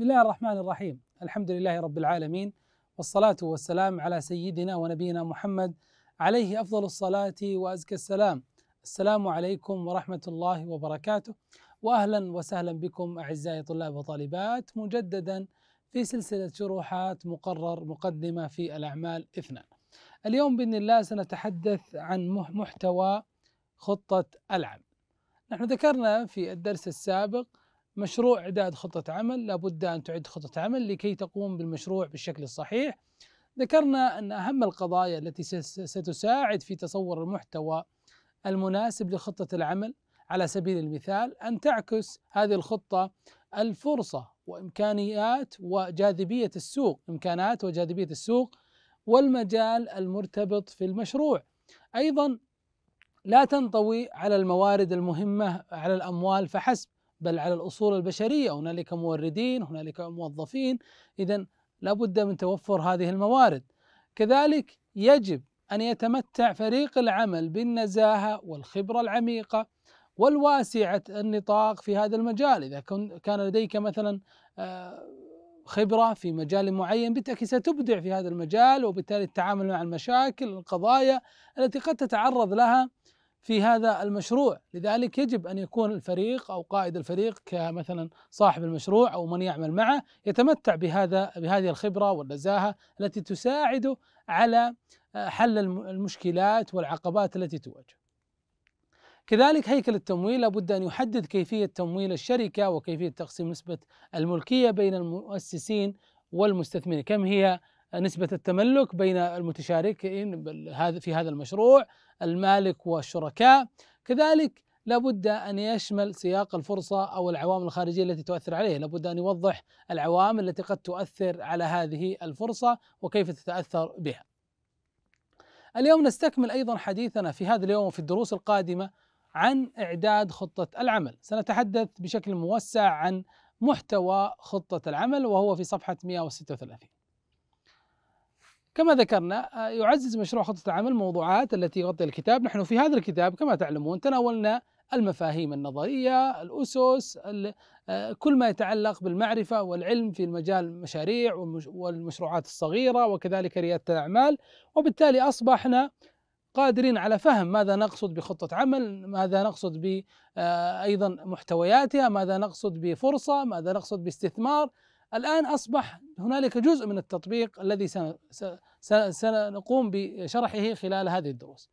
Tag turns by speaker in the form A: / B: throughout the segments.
A: بسم الله الرحمن الرحيم الحمد لله رب العالمين والصلاة والسلام على سيدنا ونبينا محمد عليه أفضل الصلاة وأزكى السلام السلام عليكم ورحمة الله وبركاته وأهلا وسهلا بكم أعزائي طلاب وطالبات مجددا في سلسلة شروحات مقرر مقدمة في الأعمال اثنان اليوم بإذن الله سنتحدث عن محتوى خطة العمل نحن ذكرنا في الدرس السابق مشروع إعداد خطة عمل لابد أن تعد خطة عمل لكي تقوم بالمشروع بالشكل الصحيح ذكرنا أن أهم القضايا التي ستساعد في تصور المحتوى المناسب لخطة العمل على سبيل المثال أن تعكس هذه الخطة الفرصة وإمكانيات وجاذبية السوق إمكانات وجاذبية السوق والمجال المرتبط في المشروع أيضا لا تنطوي على الموارد المهمة على الأموال فحسب بل على الأصول البشرية هنالك موردين هنالك موظفين إذا لابد من توفر هذه الموارد كذلك يجب أن يتمتع فريق العمل بالنزاهة والخبرة العميقة والواسعة النطاق في هذا المجال إذا كان لديك مثلا آه، خبرة في مجال معين بالتأكيد ستبدع في هذا المجال وبالتالي التعامل مع المشاكل والقضايا التي قد تتعرض لها في هذا المشروع لذلك يجب أن يكون الفريق أو قائد الفريق كمثلا صاحب المشروع أو من يعمل معه يتمتع بهذا بهذه الخبرة والنزاهة التي تساعده على آه، حل المشكلات والعقبات التي تواجه كذلك هيكل التمويل لابد أن يحدد كيفية تمويل الشركة وكيفية تقسيم نسبة الملكية بين المؤسسين والمستثمرين كم هي نسبة التملك بين المتشاركين في هذا المشروع المالك والشركاء كذلك لابد أن يشمل سياق الفرصة أو العوامل الخارجية التي تؤثر عليه لابد أن يوضح العوامل التي قد تؤثر على هذه الفرصة وكيف تتأثر بها اليوم نستكمل أيضا حديثنا في هذا اليوم وفي الدروس القادمة عن إعداد خطة العمل سنتحدث بشكل موسع عن محتوى خطة العمل وهو في صفحة 136 كما ذكرنا آه، يعزز مشروع خطة العمل الموضوعات التي يغطي الكتاب نحن في هذا الكتاب كما تعلمون تناولنا المفاهيم النظرية الأسس آه، كل ما يتعلق بالمعرفة والعلم في المجال المشاريع والمشروعات الصغيرة وكذلك ريادة الأعمال وبالتالي أصبحنا قادرين على فهم ماذا نقصد بخطة عمل ماذا نقصد ب آه، أيضا محتوياتها ماذا نقصد بفرصة ماذا نقصد باستثمار الآن أصبح هنالك جزء من التطبيق الذي سنقوم بشرحه خلال هذه الدروس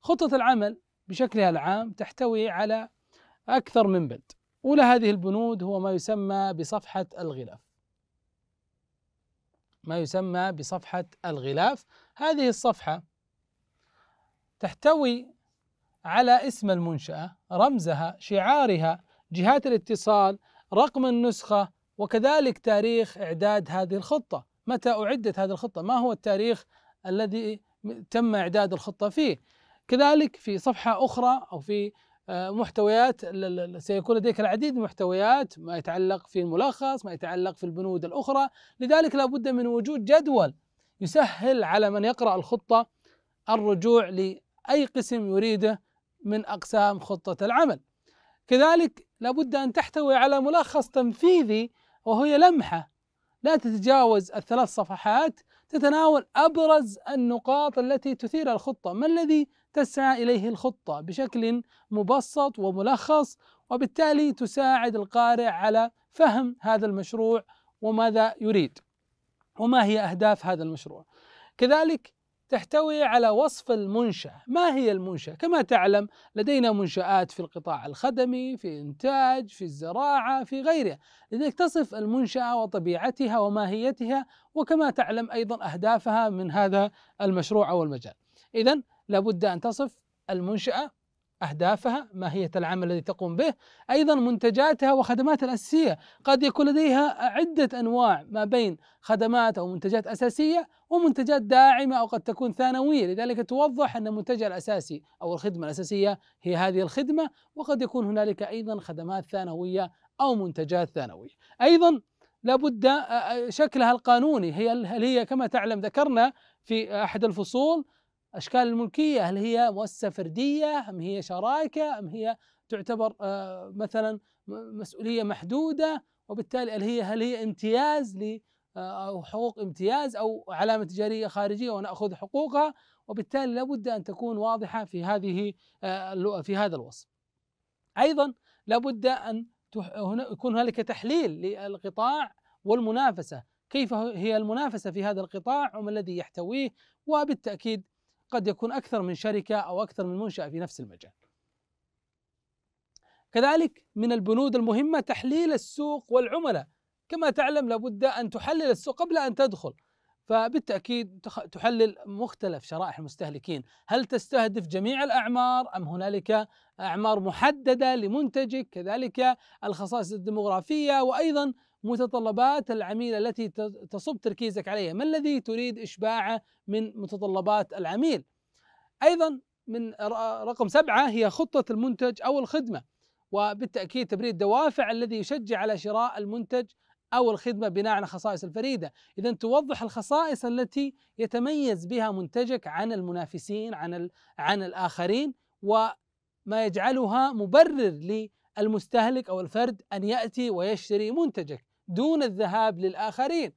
A: خطة العمل بشكلها العام تحتوي على أكثر من بند أولى هذه البنود هو ما يسمى بصفحة الغلاف ما يسمى بصفحة الغلاف هذه الصفحة تحتوي على اسم المنشأة رمزها شعارها جهات الاتصال رقم النسخة وكذلك تاريخ إعداد هذه الخطة متى أعدت هذه الخطة ما هو التاريخ الذي تم إعداد الخطة فيه كذلك في صفحة أخرى أو في آه، محتويات سيكون لديك العديد من المحتويات ما يتعلق في الملخص ما يتعلق في البنود الأخرى لذلك لا بد من وجود جدول يسهل على من يقرأ الخطة الرجوع لأي قسم يريده من أقسام خطة العمل كذلك لابد أن تحتوي على ملخص تنفيذي وهي لمحة لا تتجاوز الثلاث صفحات تتناول أبرز النقاط التي تثير الخطة ما الذي تسعى إليه الخطة بشكل مبسط وملخص وبالتالي تساعد القارئ على فهم هذا المشروع وماذا يريد وما هي أهداف هذا المشروع كذلك تحتوي على وصف المنشأة، ما هي المنشأة؟ كما تعلم لدينا منشآت في القطاع الخدمي في إنتاج في الزراعة في غيرها لذلك تصف المنشأة وطبيعتها وماهيتها وكما تعلم أيضا أهدافها من هذا المشروع أو المجال إذا لابد أن تصف المنشأة أهدافها ماهية العمل الذي تقوم به أيضا منتجاتها وخدماتها الأساسية قد يكون لديها عدة أنواع ما بين خدمات أو منتجات أساسية ومنتجات داعمة أو قد تكون ثانوية لذلك توضح أن منتجها الأساسي أو الخدمة الأساسية هي هذه الخدمة وقد يكون هنالك أيضا خدمات ثانوية أو منتجات ثانوية أيضا لابد شكلها القانوني هي هل هي كما تعلم ذكرنا في أحد الفصول أشكال الملكية هل هي مؤسسة فردية أم هي شراكة أم هي تعتبر آه، مثلا مسؤولية محدودة وبالتالي هل هي هل هي امتياز ل آه، أو حقوق امتياز أو علامة تجارية خارجية ونأخذ حقوقها وبالتالي لابد أن تكون واضحة في هذه آه، في هذا الوصف أيضا لابد أن يكون هنالك تحليل للقطاع والمنافسة كيف هي المنافسة في هذا القطاع وما الذي يحتويه وبالتأكيد قد يكون أكثر من شركة أو أكثر من منشأة في نفس المجال كذلك من البنود المهمة تحليل السوق والعملاء كما تعلم لابد أن تحلل السوق قبل أن تدخل فبالتأكيد تحلل مختلف شرائح المستهلكين هل تستهدف جميع الأعمار أم هنالك أعمار محددة لمنتجك كذلك الخصائص الديموغرافية وأيضا متطلبات العميل التي تصب تركيزك عليها ما الذي تريد إشباعه من متطلبات العميل أيضا من رقم سبعة هي خطة المنتج أو الخدمة وبالتأكيد تبريد الدوافع الذي يشجع على شراء المنتج أو الخدمة بناء على خصائص الفريدة إذا توضح الخصائص التي يتميز بها منتجك عن المنافسين عن, عن الآخرين وما يجعلها مبرر للمستهلك أو الفرد أن يأتي ويشتري منتجك دون الذهاب للآخرين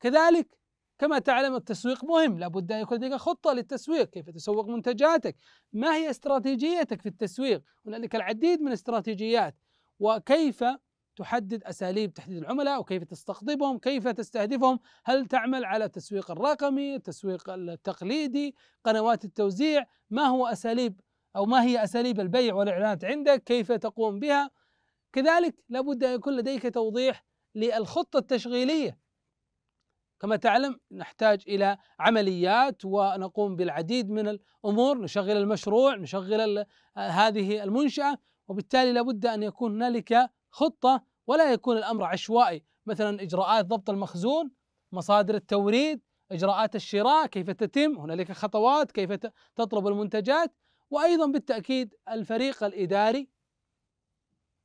A: كذلك كما تعلم التسويق مهم لابد أن يكون لديك خطة للتسويق كيف تسوق منتجاتك ما هي استراتيجيتك في التسويق هنالك العديد من الاستراتيجيات وكيف تحدد اساليب تحديد العملاء وكيف تستقطبهم، كيف تستهدفهم، هل تعمل على التسويق الرقمي، التسويق التقليدي، قنوات التوزيع، ما هو اساليب او ما هي اساليب البيع والاعلانات عندك، كيف تقوم بها؟ كذلك لابد ان يكون لديك توضيح للخطة التشغيلية كما تعلم نحتاج إلى عمليات ونقوم بالعديد من الأمور نشغل المشروع نشغل هذه المنشأة وبالتالي لابد أن يكون هنالك خطة ولا يكون الأمر عشوائي مثلا إجراءات ضبط المخزون مصادر التوريد إجراءات الشراء كيف تتم هنالك خطوات كيف تطلب المنتجات وأيضا بالتأكيد الفريق الإداري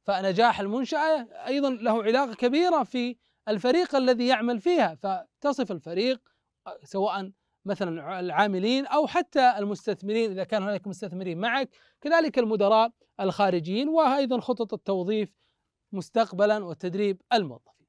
A: فنجاح المنشأة أيضا له علاقة كبيرة في الفريق الذي يعمل فيها فتصف الفريق آه، سواء مثلا العاملين أو حتى المستثمرين إذا كان هناك مستثمرين معك كذلك المدراء الخارجيين وأيضا خطط التوظيف مستقبلا وتدريب الموظفين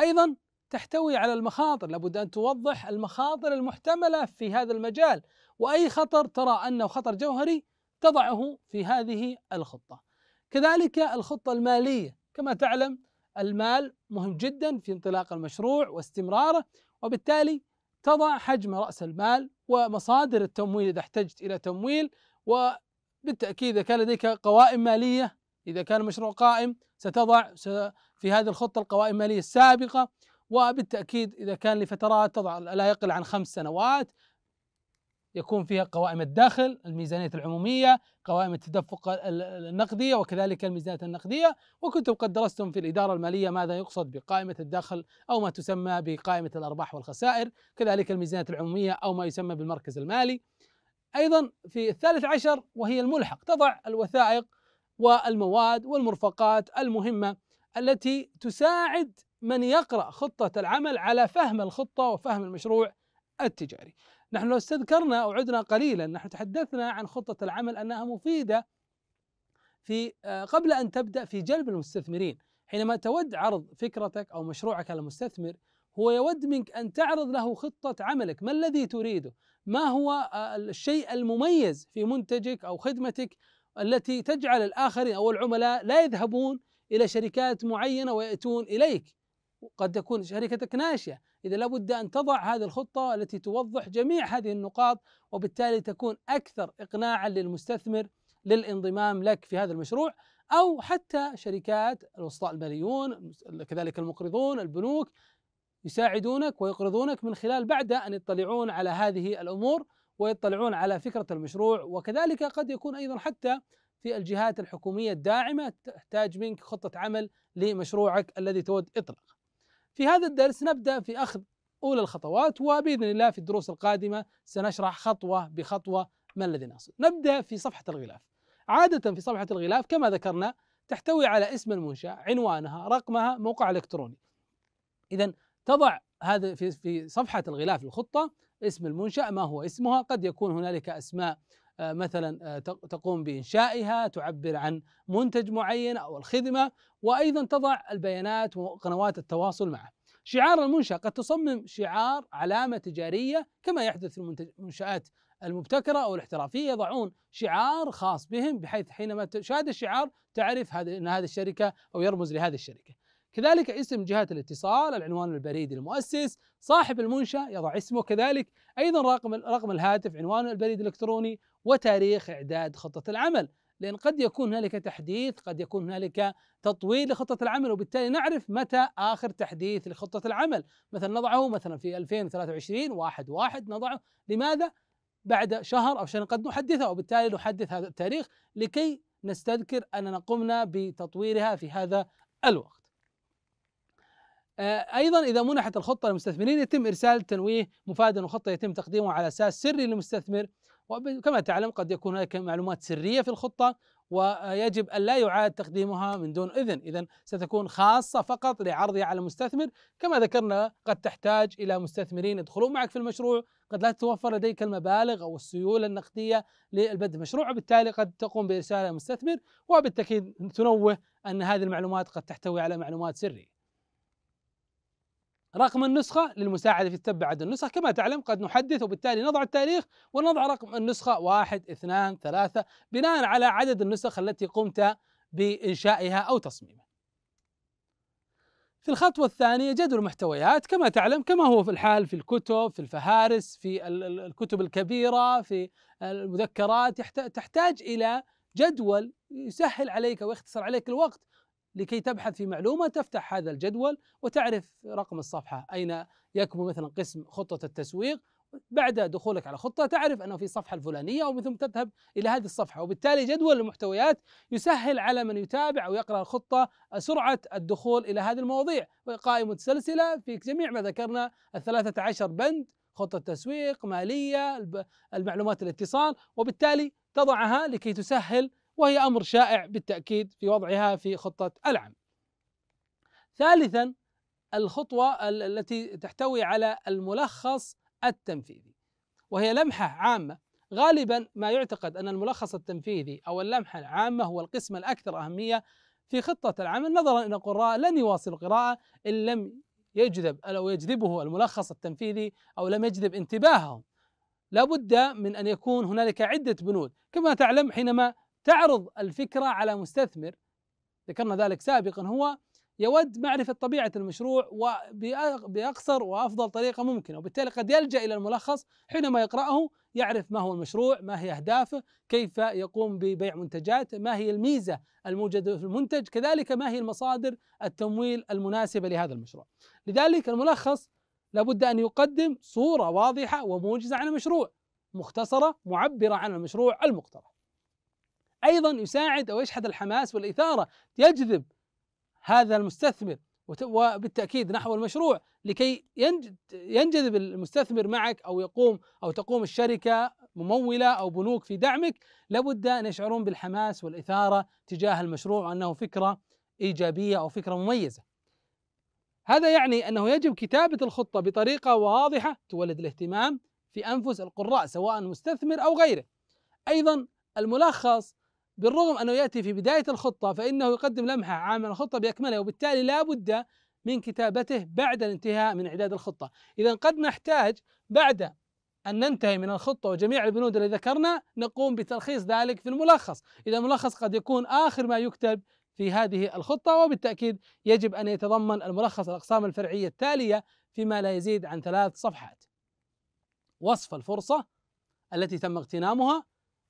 A: أيضا تحتوي على المخاطر لابد أن توضح المخاطر المحتملة في هذا المجال وأي خطر ترى أنه خطر جوهري تضعه في هذه الخطة كذلك الخطة المالية كما تعلم المال مهم جدا في انطلاق المشروع واستمراره وبالتالي تضع حجم رأس المال ومصادر التمويل إذا احتجت إلى تمويل وبالتأكيد إذا كان لديك قوائم مالية إذا كان المشروع قائم ستضع في هذه الخطة القوائم المالية السابقة وبالتأكيد إذا كان لفترات تضع لا يقل عن خمس سنوات يكون فيها قوائم الدخل الميزانية العمومية قوائم التدفق النقدية وكذلك الميزانية النقدية وكنتم قد درستم في الإدارة المالية ماذا يقصد بقائمة الدخل أو ما تسمى بقائمة الأرباح والخسائر كذلك الميزانية العمومية أو ما يسمى بالمركز المالي أيضا في الثالث عشر وهي الملحق تضع الوثائق والمواد والمرفقات المهمة التي تساعد من يقرأ خطة العمل على فهم الخطة وفهم المشروع التجاري نحن لو استذكرنا أو عدنا قليلا نحن تحدثنا عن خطة العمل أنها مفيدة في آه، قبل أن تبدأ في جلب المستثمرين حينما تود عرض فكرتك أو مشروعك على المستثمر هو يود منك أن تعرض له خطة عملك ما الذي تريده ما هو آه، الشيء المميز في منتجك أو خدمتك التي تجعل الآخرين أو العملاء لا يذهبون إلى شركات معينة ويأتون إليك قد تكون شركتك ناشئة إذا لابد أن تضع هذه الخطة التي توضح جميع هذه النقاط وبالتالي تكون أكثر إقناعا للمستثمر للانضمام لك في هذا المشروع أو حتى شركات الوسطاء الماليون كذلك المقرضون البنوك يساعدونك ويقرضونك من خلال بعد أن يطلعون على هذه الأمور ويطلعون على فكرة المشروع وكذلك قد يكون أيضا حتى في الجهات الحكومية الداعمة تحتاج منك خطة عمل لمشروعك الذي تود إطلاقه في هذا الدرس نبدأ في أخذ أولى الخطوات وبإذن الله في الدروس القادمة سنشرح خطوة بخطوة ما الذي نصل نبدأ في صفحة الغلاف عادة في صفحة الغلاف كما ذكرنا تحتوي على اسم المنشاه، عنوانها رقمها موقع إلكتروني إذا تضع هذا في في صفحة الغلاف الخطة اسم المنشاه ما هو اسمها قد يكون هنالك أسماء آه، مثلا آه، تقوم بإنشائها تعبر عن منتج معين أو الخدمة وأيضا تضع البيانات وقنوات التواصل معه شعار المنشأة قد تصمم شعار علامة تجارية كما يحدث في المنشآت المبتكرة أو الاحترافية يضعون شعار خاص بهم بحيث حينما تشاهد الشعار تعرف أن هذه الشركة أو يرمز لهذه الشركة كذلك اسم جهة الاتصال العنوان البريدي المؤسس صاحب المنشأ يضع اسمه كذلك أيضا رقم رقم الهاتف عنوان البريد الإلكتروني وتاريخ إعداد خطة العمل لأن قد يكون هنالك تحديث قد يكون هنالك تطوير لخطة العمل وبالتالي نعرف متى آخر تحديث لخطة العمل مثلا نضعه مثلا في 2023 واحد واحد نضعه لماذا؟ بعد شهر أو شهر قد نحدثها وبالتالي نحدث هذا التاريخ لكي نستذكر أننا قمنا بتطويرها في هذا الوقت آه، ايضا اذا منحت الخطه للمستثمرين يتم ارسال تنويه مفاد الخطه يتم تقديمه على اساس سري للمستثمر وكما تعلم قد يكون هناك معلومات سريه في الخطه ويجب أن لا يعاد تقديمها من دون إذن إذا ستكون خاصة فقط لعرضها على المستثمر كما ذكرنا قد تحتاج إلى مستثمرين يدخلون معك في المشروع قد لا تتوفر لديك المبالغ أو السيولة النقدية للبدء المشروع وبالتالي قد تقوم بإرسالها للمستثمر وبالتأكيد تنوه أن هذه المعلومات قد تحتوي على معلومات سرية رقم النسخة للمساعدة في التبع عدد النسخ كما تعلم قد نحدث وبالتالي نضع التاريخ ونضع رقم النسخة واحد اثنان ثلاثة بناء على عدد النسخ التي قمت بإنشائها أو تصميمها في الخطوة الثانية جدول المحتويات كما تعلم كما هو في الحال في الكتب في الفهارس في الكتب الكبيرة في المذكرات تحتاج إلى جدول يسهل عليك ويختصر عليك الوقت لكي تبحث في معلومة تفتح هذا الجدول وتعرف رقم الصفحة أين يكمن مثلا قسم خطة التسويق بعد دخولك على خطة تعرف أنه في الصفحة الفلانية ومن ثم تذهب إلى هذه الصفحة وبالتالي جدول المحتويات يسهل على من يتابع أو يقرأ الخطة سرعة الدخول إلى هذه المواضيع قائمة سلسلة في جميع ما ذكرنا الثلاثة عشر بند خطة تسويق مالية المعلومات الاتصال وبالتالي تضعها لكي تسهل وهي امر شائع بالتاكيد في وضعها في خطه العام. ثالثا الخطوه التي تحتوي على الملخص التنفيذي وهي لمحه عامه غالبا ما يعتقد ان الملخص التنفيذي او اللمحه العامه هو القسم الاكثر اهميه في خطه العمل نظرا ان القراء لن يواصلوا القراءه ان لم يجذب او يجذبه الملخص التنفيذي او لم يجذب انتباههم لابد من ان يكون هنالك عده بنود كما تعلم حينما تعرض الفكرة على مستثمر ذكرنا ذلك سابقا هو يود معرفة طبيعة المشروع بأقصر وأفضل طريقة ممكنة وبالتالي قد يلجأ إلى الملخص حينما يقرأه يعرف ما هو المشروع ما هي أهدافه كيف يقوم ببيع منتجات ما هي الميزة الموجودة في المنتج كذلك ما هي المصادر التمويل المناسبة لهذا المشروع لذلك الملخص لابد أن يقدم صورة واضحة وموجزة عن المشروع مختصرة معبرة عن المشروع المقترح ايضا يساعد او يشحذ الحماس والاثاره يجذب هذا المستثمر وبالتاكيد نحو المشروع لكي ينجذب المستثمر معك او يقوم او تقوم الشركه مموله او بنوك في دعمك لابد ان يشعرون بالحماس والاثاره تجاه المشروع وانه فكره ايجابيه او فكره مميزه. هذا يعني انه يجب كتابه الخطه بطريقه واضحه تولد الاهتمام في انفس القراء سواء مستثمر او غيره. ايضا الملخص بالرغم أنه يأتي في بداية الخطة فإنه يقدم لمحة عامة الخطة بأكملها وبالتالي لا بد من كتابته بعد الانتهاء من إعداد الخطة إذا قد نحتاج بعد أن ننتهي من الخطة وجميع البنود اللي ذكرنا نقوم بتلخيص ذلك في الملخص إذا الملخص قد يكون آخر ما يكتب في هذه الخطة وبالتأكيد يجب أن يتضمن الملخص الأقسام الفرعية التالية فيما لا يزيد عن ثلاث صفحات وصف الفرصة التي تم اغتنامها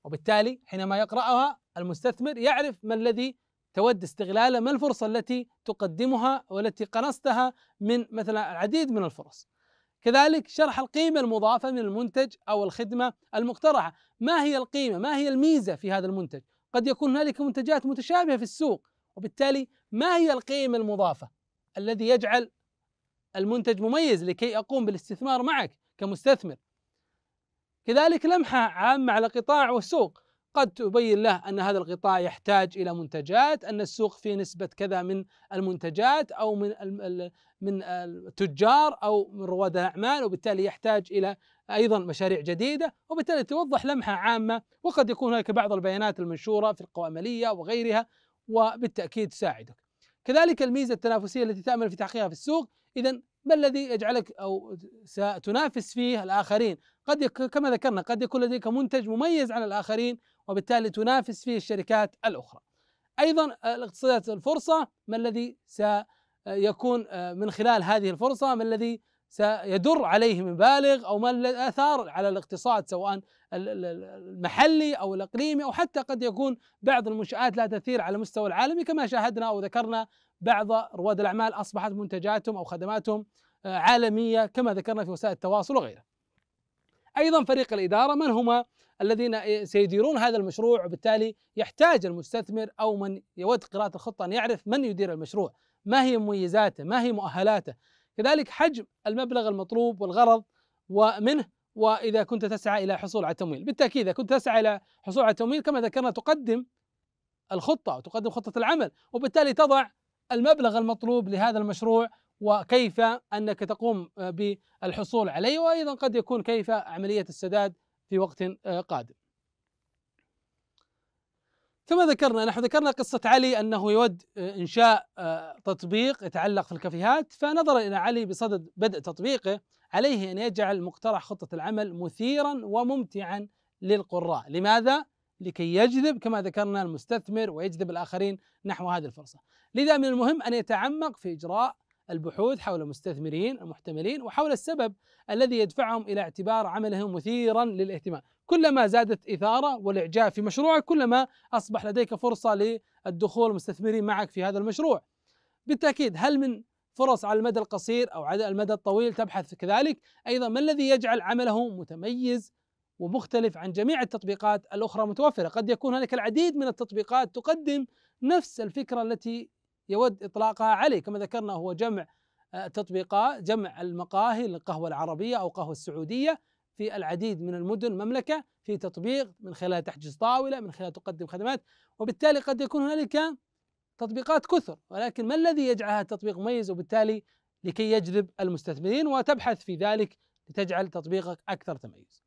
A: وبالتالي حينما يقرأها المستثمر يعرف ما الذي تود استغلاله ما الفرصة التي تقدمها والتي قنصتها من مثلا العديد من الفرص كذلك شرح القيمة المضافة من المنتج أو الخدمة المقترحة ما هي القيمة ما هي الميزة في هذا المنتج قد يكون هنالك منتجات متشابهة في السوق وبالتالي ما هي القيمة المضافة الذي يجعل المنتج مميز لكي أقوم بالاستثمار معك كمستثمر كذلك لمحة عامة على قطاع والسوق قد تبين له أن هذا القطاع يحتاج إلى منتجات أن السوق فيه نسبة كذا من المنتجات أو من من التجار أو من رواد الأعمال وبالتالي يحتاج إلى أيضا مشاريع جديدة وبالتالي توضح لمحة عامة وقد يكون هناك بعض البيانات المنشورة في القوائملية وغيرها وبالتأكيد تساعدك كذلك الميزة التنافسية التي تأمل في تحقيقها في السوق إذا ما الذي يجعلك أو ستنافس فيه الآخرين قد يك... كما ذكرنا قد يكون لديك منتج مميز عن الآخرين وبالتالي تنافس فيه الشركات الأخرى أيضا الاقتصادات آه، الفرصة ما الذي سيكون آه، آه، من خلال هذه الفرصة ما الذي سيدر عليه مبالغ او ما الاثار على الاقتصاد سواء المحلي او الاقليمي او حتى قد يكون بعض المنشات لها تاثير على المستوى العالمي كما شاهدنا وذكرنا بعض رواد الاعمال اصبحت منتجاتهم او خدماتهم عالميه كما ذكرنا في وسائل التواصل وغيره. أيضا فريق الإدارة من هما الذين سيديرون هذا المشروع وبالتالي يحتاج المستثمر أو من يود قراءة الخطة أن يعرف من يدير المشروع ما هي مميزاته ما هي مؤهلاته كذلك حجم المبلغ المطلوب والغرض ومنه وإذا كنت تسعى إلى حصول على التمويل بالتأكيد إذا كنت تسعى إلى حصول على التمويل كما ذكرنا تقدم الخطة وتقدم خطة العمل وبالتالي تضع المبلغ المطلوب لهذا المشروع وكيف انك تقوم آه، بالحصول عليه وايضا قد يكون كيف عمليه السداد في وقت آه، قادم. ثم ذكرنا نحن ذكرنا قصة علي أنه يود آه، إنشاء تطبيق يتعلق في الكافيهات فنظر إلى علي بصدد بدء تطبيقه عليه أن يجعل مقترح خطة العمل مثيرا وممتعا للقراء لماذا؟ لكي يجذب كما ذكرنا المستثمر ويجذب الآخرين نحو هذه الفرصة لذا من المهم أن يتعمق في إجراء البحوث حول المستثمرين المحتملين وحول السبب الذي يدفعهم الى اعتبار عملهم مثيرا للاهتمام، كلما زادت اثاره والاعجاب في مشروعك كلما اصبح لديك فرصه للدخول المستثمرين معك في هذا المشروع. بالتاكيد هل من فرص على المدى القصير او على المدى الطويل تبحث كذلك؟ ايضا ما الذي يجعل عمله متميز ومختلف عن جميع التطبيقات الاخرى المتوفره؟ قد يكون هناك العديد من التطبيقات تقدم نفس الفكره التي يود إطلاقها عليه كما ذكرنا هو جمع آه، تطبيقات جمع المقاهي للقهوة العربية أو قهوة السعودية في العديد من المدن المملكة في تطبيق من خلال تحجز طاولة من خلال تقدم خدمات وبالتالي قد يكون هنالك تطبيقات كثر ولكن ما الذي يجعل هذا التطبيق مميز وبالتالي لكي يجذب المستثمرين وتبحث في ذلك لتجعل تطبيقك أكثر تميز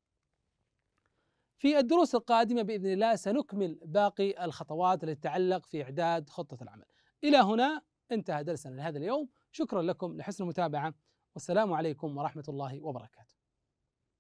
A: في الدروس القادمة بإذن الله سنكمل باقي الخطوات التي تتعلق في إعداد خطة العمل إلى هنا انتهى درسنا لهذا اليوم شكرا لكم لحسن المتابعة والسلام عليكم ورحمة الله وبركاته